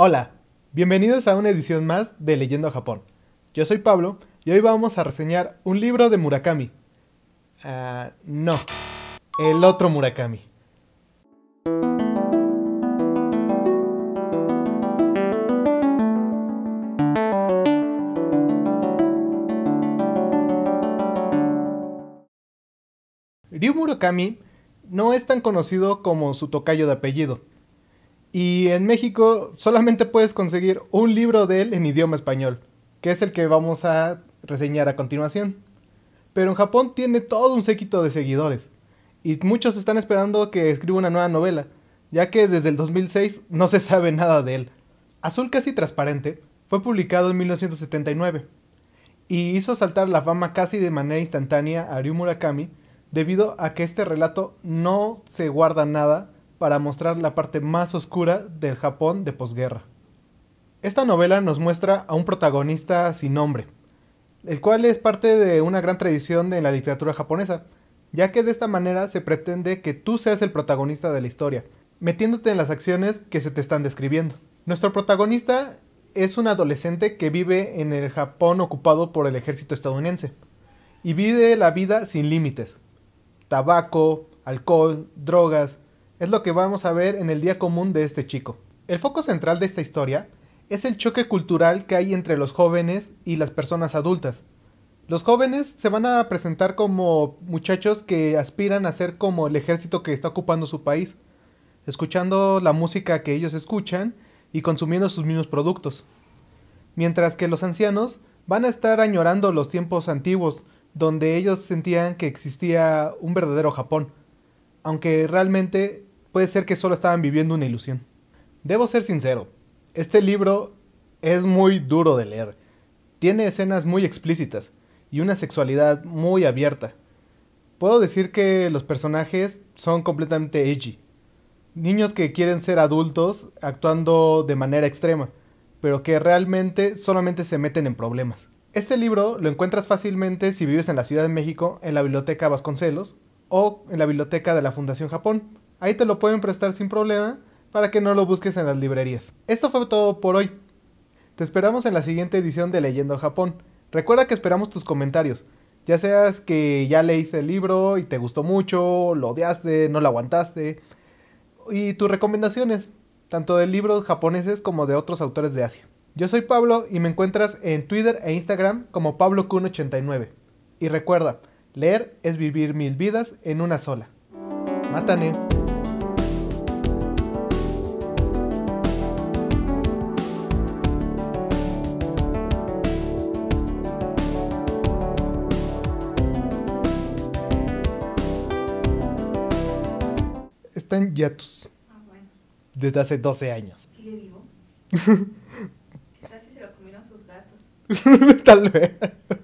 Hola, bienvenidos a una edición más de Leyendo Japón. Yo soy Pablo y hoy vamos a reseñar un libro de Murakami. Ah, no, el otro Murakami. Ryu Murakami no es tan conocido como su tocayo de apellido. Y en México solamente puedes conseguir un libro de él en idioma español, que es el que vamos a reseñar a continuación. Pero en Japón tiene todo un séquito de seguidores, y muchos están esperando que escriba una nueva novela, ya que desde el 2006 no se sabe nada de él. Azul casi transparente fue publicado en 1979, y hizo saltar la fama casi de manera instantánea a Ryu Murakami, debido a que este relato no se guarda nada para mostrar la parte más oscura del Japón de posguerra. Esta novela nos muestra a un protagonista sin nombre, el cual es parte de una gran tradición de la literatura japonesa, ya que de esta manera se pretende que tú seas el protagonista de la historia, metiéndote en las acciones que se te están describiendo. Nuestro protagonista es un adolescente que vive en el Japón ocupado por el ejército estadounidense y vive la vida sin límites. Tabaco, alcohol, drogas, es lo que vamos a ver en el día común de este chico. El foco central de esta historia es el choque cultural que hay entre los jóvenes y las personas adultas. Los jóvenes se van a presentar como muchachos que aspiran a ser como el ejército que está ocupando su país, escuchando la música que ellos escuchan y consumiendo sus mismos productos. Mientras que los ancianos van a estar añorando los tiempos antiguos, donde ellos sentían que existía un verdadero Japón, aunque realmente puede ser que solo estaban viviendo una ilusión. Debo ser sincero, este libro es muy duro de leer. Tiene escenas muy explícitas y una sexualidad muy abierta. Puedo decir que los personajes son completamente edgy. Niños que quieren ser adultos actuando de manera extrema, pero que realmente solamente se meten en problemas. Este libro lo encuentras fácilmente si vives en la Ciudad de México, en la Biblioteca Vasconcelos o en la Biblioteca de la Fundación Japón. Ahí te lo pueden prestar sin problema para que no lo busques en las librerías. Esto fue todo por hoy. Te esperamos en la siguiente edición de Leyendo Japón. Recuerda que esperamos tus comentarios. Ya seas que ya leíste el libro y te gustó mucho, lo odiaste, no lo aguantaste. Y tus recomendaciones, tanto de libros japoneses como de otros autores de Asia. Yo soy Pablo y me encuentras en Twitter e Instagram como PabloKun89. Y recuerda, leer es vivir mil vidas en una sola. Mátane. está en Ah, bueno. Desde hace 12 años. ¿Sigue vivo? Quizás si se lo comieron sus gatos. Tal vez.